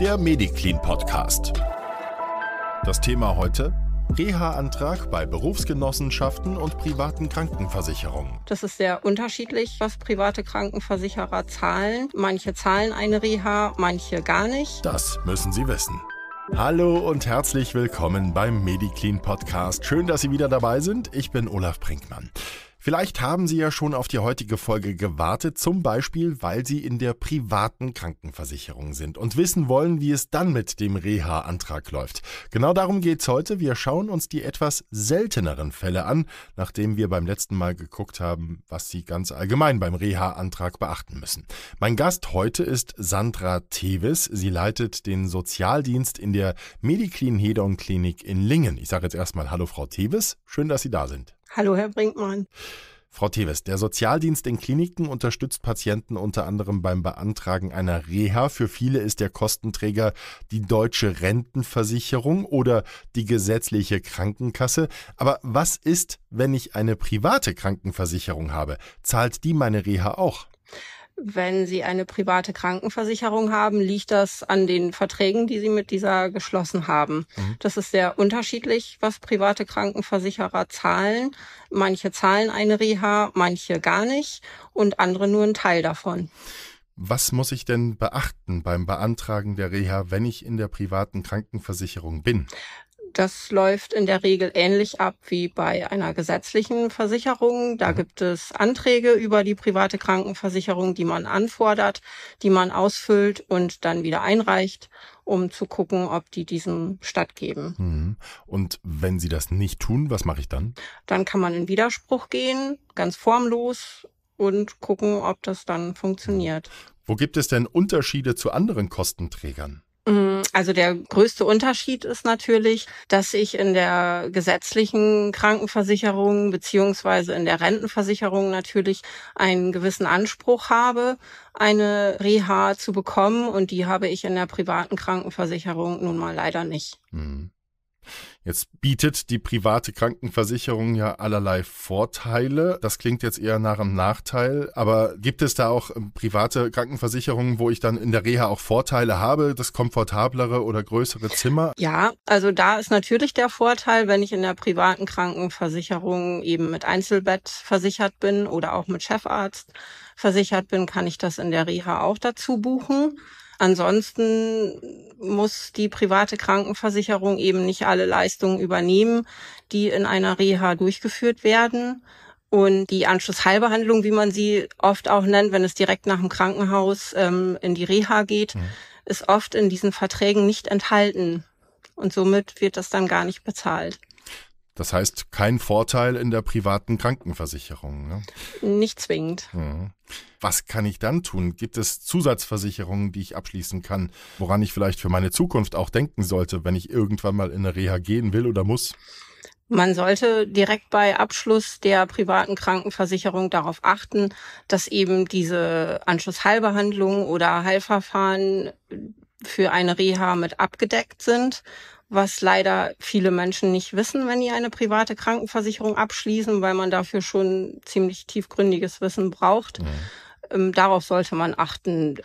der Mediclean Podcast. Das Thema heute: Reha-Antrag bei Berufsgenossenschaften und privaten Krankenversicherungen. Das ist sehr unterschiedlich, was private Krankenversicherer zahlen. Manche zahlen eine Reha, manche gar nicht. Das müssen Sie wissen. Hallo und herzlich willkommen beim Mediclean Podcast. Schön, dass Sie wieder dabei sind. Ich bin Olaf Brinkmann. Vielleicht haben Sie ja schon auf die heutige Folge gewartet, zum Beispiel, weil Sie in der privaten Krankenversicherung sind und wissen wollen, wie es dann mit dem Reha-Antrag läuft. Genau darum geht's heute. Wir schauen uns die etwas selteneren Fälle an, nachdem wir beim letzten Mal geguckt haben, was Sie ganz allgemein beim Reha-Antrag beachten müssen. Mein Gast heute ist Sandra Tevis. Sie leitet den Sozialdienst in der Mediklin Hedon Klinik in Lingen. Ich sage jetzt erstmal Hallo Frau Tevis. Schön, dass Sie da sind. Hallo, Herr Brinkmann. Frau Teves, der Sozialdienst in Kliniken unterstützt Patienten unter anderem beim Beantragen einer Reha. Für viele ist der Kostenträger die deutsche Rentenversicherung oder die gesetzliche Krankenkasse. Aber was ist, wenn ich eine private Krankenversicherung habe? Zahlt die meine Reha auch? Wenn Sie eine private Krankenversicherung haben, liegt das an den Verträgen, die Sie mit dieser geschlossen haben. Mhm. Das ist sehr unterschiedlich, was private Krankenversicherer zahlen. Manche zahlen eine Reha, manche gar nicht und andere nur einen Teil davon. Was muss ich denn beachten beim Beantragen der Reha, wenn ich in der privaten Krankenversicherung bin? das läuft in der Regel ähnlich ab wie bei einer gesetzlichen Versicherung. Da mhm. gibt es Anträge über die private Krankenversicherung, die man anfordert, die man ausfüllt und dann wieder einreicht, um zu gucken, ob die diesem stattgeben. Mhm. Und wenn sie das nicht tun, was mache ich dann? Dann kann man in Widerspruch gehen, ganz formlos und gucken, ob das dann mhm. funktioniert. Wo gibt es denn Unterschiede zu anderen Kostenträgern? Mhm. Also der größte Unterschied ist natürlich, dass ich in der gesetzlichen Krankenversicherung beziehungsweise in der Rentenversicherung natürlich einen gewissen Anspruch habe, eine Reha zu bekommen und die habe ich in der privaten Krankenversicherung nun mal leider nicht. Mhm. Jetzt bietet die private Krankenversicherung ja allerlei Vorteile. Das klingt jetzt eher nach einem Nachteil, aber gibt es da auch ähm, private Krankenversicherungen, wo ich dann in der Reha auch Vorteile habe, das komfortablere oder größere Zimmer? Ja, also da ist natürlich der Vorteil, wenn ich in der privaten Krankenversicherung eben mit Einzelbett versichert bin oder auch mit Chefarzt versichert bin, kann ich das in der Reha auch dazu buchen. Ansonsten muss die private Krankenversicherung eben nicht alle Leistungen übernehmen, die in einer Reha durchgeführt werden. Und die Anschlussheilbehandlung, wie man sie oft auch nennt, wenn es direkt nach dem Krankenhaus ähm, in die Reha geht, mhm. ist oft in diesen Verträgen nicht enthalten. Und somit wird das dann gar nicht bezahlt. Das heißt, kein Vorteil in der privaten Krankenversicherung. Ne? Nicht zwingend. Mhm. Was kann ich dann tun? Gibt es Zusatzversicherungen, die ich abschließen kann, woran ich vielleicht für meine Zukunft auch denken sollte, wenn ich irgendwann mal in eine Reha gehen will oder muss? Man sollte direkt bei Abschluss der privaten Krankenversicherung darauf achten, dass eben diese Anschlussheilbehandlung oder Heilverfahren für eine Reha mit abgedeckt sind was leider viele Menschen nicht wissen, wenn die eine private Krankenversicherung abschließen, weil man dafür schon ziemlich tiefgründiges Wissen braucht. Mhm. darauf sollte man achten.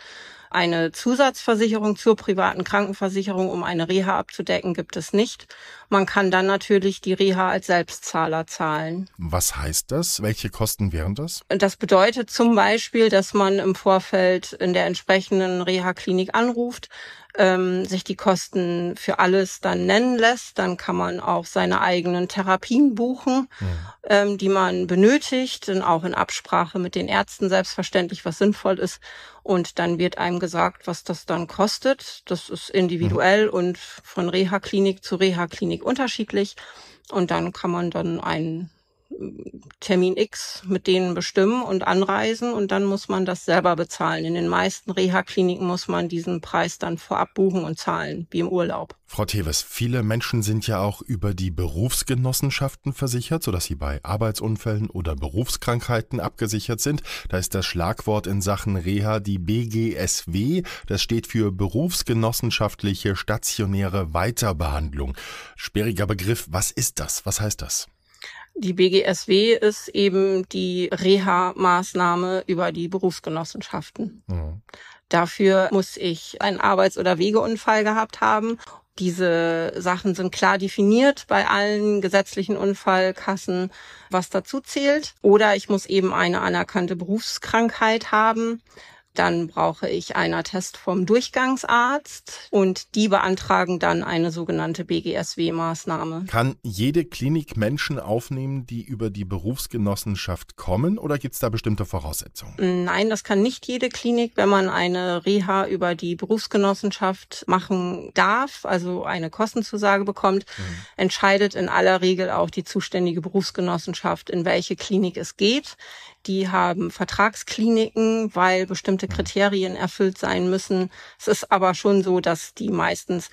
Eine Zusatzversicherung zur privaten Krankenversicherung, um eine Reha abzudecken, gibt es nicht. Man kann dann natürlich die Reha als Selbstzahler zahlen. Was heißt das? Welche Kosten wären das? Das bedeutet zum Beispiel, dass man im Vorfeld in der entsprechenden Reha-Klinik anruft, ähm, sich die Kosten für alles dann nennen lässt. Dann kann man auch seine eigenen Therapien buchen, mhm. ähm, die man benötigt, und auch in Absprache mit den Ärzten selbstverständlich, was sinnvoll ist. Und dann wird einem gesagt, was das dann kostet. Das ist individuell mhm. und von Reha-Klinik zu Reha-Klinik unterschiedlich. Und dann kann man dann einen Termin X mit denen bestimmen und anreisen und dann muss man das selber bezahlen. In den meisten Reha-Kliniken muss man diesen Preis dann vorab buchen und zahlen, wie im Urlaub. Frau Teves, viele Menschen sind ja auch über die Berufsgenossenschaften versichert, sodass sie bei Arbeitsunfällen oder Berufskrankheiten abgesichert sind. Da ist das Schlagwort in Sachen Reha die BGSW. Das steht für Berufsgenossenschaftliche stationäre Weiterbehandlung. Sperriger Begriff, was ist das? Was heißt das? die BGSW ist eben die Reha-Maßnahme über die Berufsgenossenschaften. Mhm. Dafür muss ich einen Arbeits- oder Wegeunfall gehabt haben. Diese Sachen sind klar definiert bei allen gesetzlichen Unfallkassen, was dazu zählt. Oder ich muss eben eine anerkannte Berufskrankheit haben dann brauche ich einen Attest vom Durchgangsarzt und die beantragen dann eine sogenannte BGSW-Maßnahme. Kann jede Klinik Menschen aufnehmen, die über die Berufsgenossenschaft kommen oder gibt es da bestimmte Voraussetzungen? Nein, das kann nicht jede Klinik, wenn man eine Reha über die Berufsgenossenschaft machen darf, also eine Kostenzusage bekommt, mhm. entscheidet in aller Regel auch die zuständige Berufsgenossenschaft, in welche Klinik es geht die haben Vertragskliniken, weil bestimmte mhm. Kriterien erfüllt sein müssen. Es ist aber schon so, dass die meistens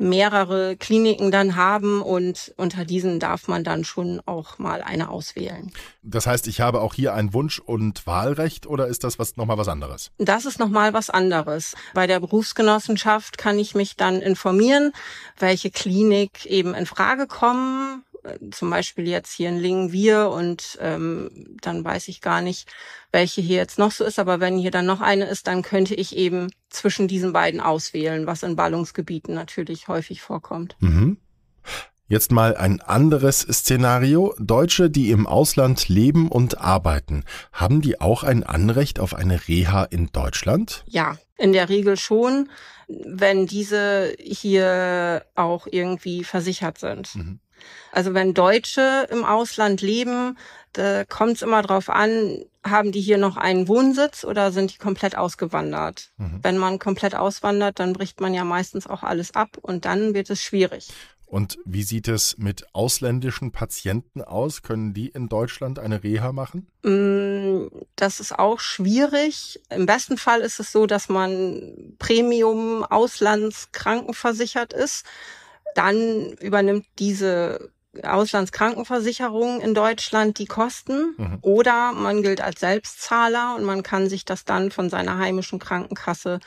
mehrere Kliniken dann haben und unter diesen darf man dann schon auch mal eine auswählen. Das heißt, ich habe auch hier ein Wunsch- und Wahlrecht oder ist das was nochmal was anderes? Das ist nochmal was anderes. Bei der Berufsgenossenschaft kann ich mich dann informieren, welche Klinik eben in Frage kommen zum Beispiel jetzt hier in Lingen wir und ähm, dann weiß ich gar nicht, welche hier jetzt noch so ist, aber wenn hier dann noch eine ist, dann könnte ich eben zwischen diesen beiden auswählen, was in Ballungsgebieten natürlich häufig vorkommt. Mhm. Jetzt mal ein anderes Szenario. Deutsche, die im Ausland leben und arbeiten, haben die auch ein Anrecht auf eine Reha in Deutschland? Ja, in der Regel schon, wenn diese hier auch irgendwie versichert sind. Mhm. Also wenn Deutsche im Ausland leben, da kommt es immer drauf an, haben die hier noch einen Wohnsitz oder sind die komplett ausgewandert? Mhm. Wenn man komplett auswandert, dann bricht man ja meistens auch alles ab und dann wird es schwierig. Und wie sieht es mit ausländischen Patienten aus? Können die in Deutschland eine Reha machen? Mm, das ist auch schwierig. Im besten Fall ist es so, dass man Premium auslandskrankenversichert ist dann übernimmt diese Auslandskrankenversicherung in Deutschland die Kosten mhm. oder man gilt als Selbstzahler und man kann sich das dann von seiner heimischen Krankenkasse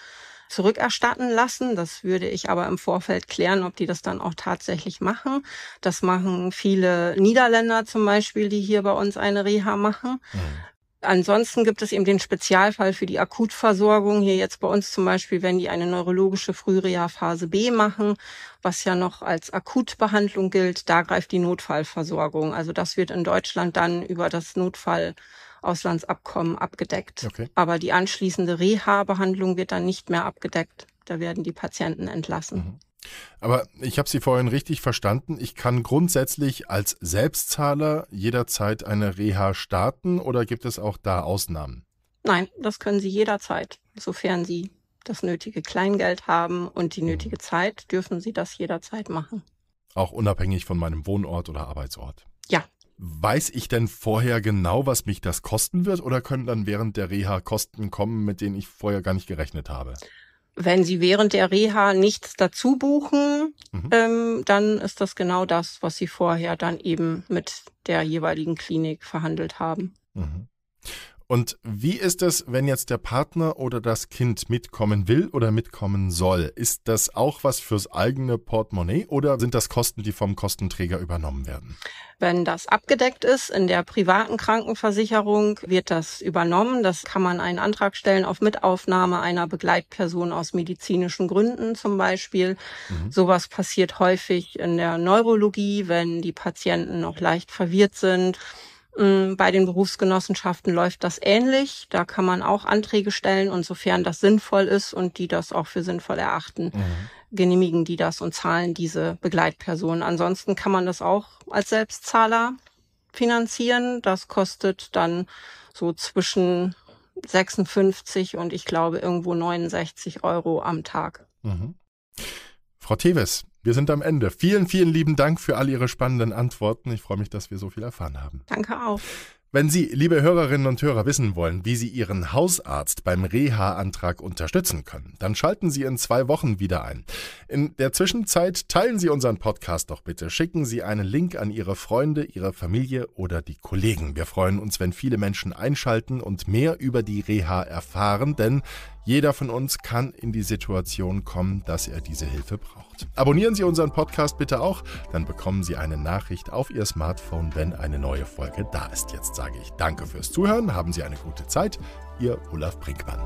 zurückerstatten lassen. Das würde ich aber im Vorfeld klären, ob die das dann auch tatsächlich machen. Das machen viele Niederländer zum Beispiel, die hier bei uns eine Reha machen. Mhm. Ansonsten gibt es eben den Spezialfall für die Akutversorgung. Hier jetzt bei uns zum Beispiel, wenn die eine neurologische Frühreha Phase B machen, was ja noch als Akutbehandlung gilt, da greift die Notfallversorgung. Also das wird in Deutschland dann über das Notfall Auslandsabkommen abgedeckt. Okay. Aber die anschließende Reha-Behandlung wird dann nicht mehr abgedeckt. Da werden die Patienten entlassen. Mhm. Aber ich habe Sie vorhin richtig verstanden. Ich kann grundsätzlich als Selbstzahler jederzeit eine Reha starten oder gibt es auch da Ausnahmen? Nein, das können Sie jederzeit, sofern Sie das nötige Kleingeld haben und die mhm. nötige mhm. Zeit, dürfen Sie das jederzeit machen. Auch unabhängig von meinem Wohnort oder Arbeitsort. Ja. Weiß ich denn vorher genau, was mich das kosten wird oder können dann während der Reha Kosten kommen, mit denen ich vorher gar nicht gerechnet habe? wenn Sie während der Reha nichts dazu buchen, mhm. ähm, dann ist das genau das, was Sie vorher dann eben mit der jeweiligen Klinik verhandelt haben. Mhm. Und wie ist es, wenn jetzt der Partner oder das Kind mitkommen will oder mitkommen soll? Ist das auch was fürs eigene Portemonnaie oder sind das Kosten, die vom Kostenträger übernommen werden? Wenn das abgedeckt ist in der privaten Krankenversicherung, wird das übernommen. Das kann man einen Antrag stellen auf Mitaufnahme einer Begleitperson aus medizinischen Gründen zum Beispiel. Mhm. Sowas passiert häufig in der Neurologie, wenn die Patienten noch leicht verwirrt sind ähm, bei den Berufsgenossenschaften läuft das ähnlich. Da kann man auch Anträge stellen und sofern das sinnvoll ist und die das auch für sinnvoll erachten, mhm. genehmigen die das und zahlen diese Begleitpersonen. Ansonsten kann man das auch als Selbstzahler finanzieren. Das kostet dann so zwischen 56 und ich glaube irgendwo 69 Euro am Tag. Mhm. Frau Teves, wir sind am Ende. Vielen, vielen lieben Dank für all Ihre spannenden Antworten. Ich freue mich, dass wir so viel erfahren haben. Danke auch. Wenn Sie, liebe Hörerinnen und Hörer, wissen wollen, wie Sie Ihren Hausarzt beim Reha-Antrag unterstützen können, dann schalten Sie in zwei Wochen wieder ein. In der Zwischenzeit teilen Sie unseren Podcast doch bitte. Schicken Sie einen Link an Ihre Freunde, Ihre Familie oder die Kollegen. Wir freuen uns, wenn viele Menschen einschalten und mehr über die Reha erfahren, denn jeder von uns kann in die Situation kommen, dass er diese Hilfe braucht. Abonnieren Sie unseren Podcast bitte auch, dann bekommen Sie eine Nachricht auf Ihr Smartphone, wenn eine neue Folge da ist. Jetzt sage ich danke fürs Zuhören, haben Sie eine gute Zeit. Ihr Olaf Brinkmann.